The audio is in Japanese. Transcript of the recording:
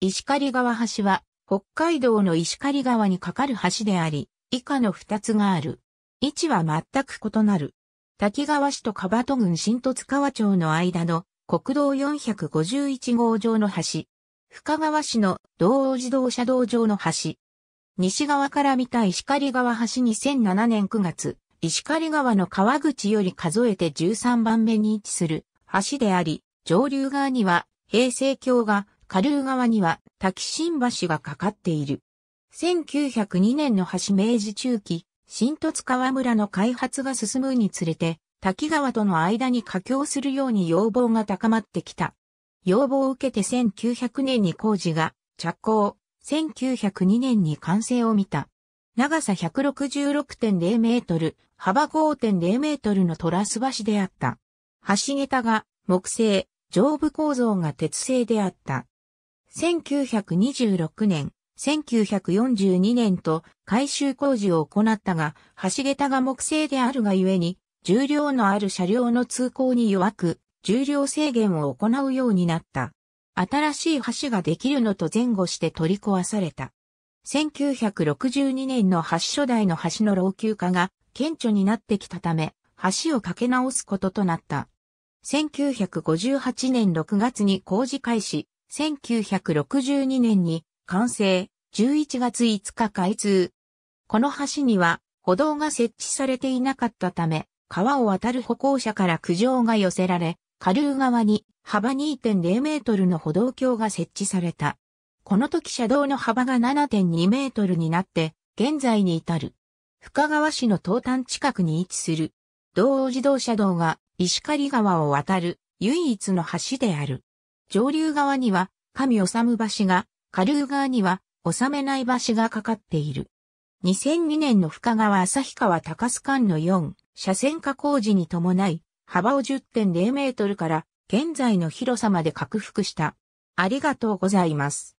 石狩川橋は、北海道の石狩川に架かる橋であり、以下の二つがある。位置は全く異なる。滝川市と蒲戸郡新十津川町の間の国道451号上の橋。深川市の道央自動車道上の橋。西側から見た石狩川橋2007年9月、石狩川の川口より数えて13番目に位置する橋であり、上流側には平成橋が下流側には滝新橋がかかっている。1902年の橋明治中期、新突川村の開発が進むにつれて、滝川との間に架橋するように要望が高まってきた。要望を受けて1900年に工事が着工、1902年に完成を見た。長さ166.0メートル、幅5.0メートルのトラス橋であった。橋桁が木製、上部構造が鉄製であった。1926年、1942年と改修工事を行ったが、橋桁が木製であるがゆえに、重量のある車両の通行に弱く、重量制限を行うようになった。新しい橋ができるのと前後して取り壊された。1962年の橋初代の橋の老朽化が顕著になってきたため、橋を架け直すこととなった。1958年6月に工事開始、1962年に完成、11月5日開通。この橋には歩道が設置されていなかったため、川を渡る歩行者から苦情が寄せられ、下流側に幅2.0メートルの歩道橋が設置された。この時車道の幅が7.2メートルになって、現在に至る。深川市の東端近くに位置する。道央自動車道が石狩川を渡る唯一の橋である。上流側には神治橋が、下流側には治めない橋がかかっている。2002年の深川旭川高須間の4車線化工事に伴い、幅を10.0メートルから現在の広さまで拡幅した。ありがとうございます。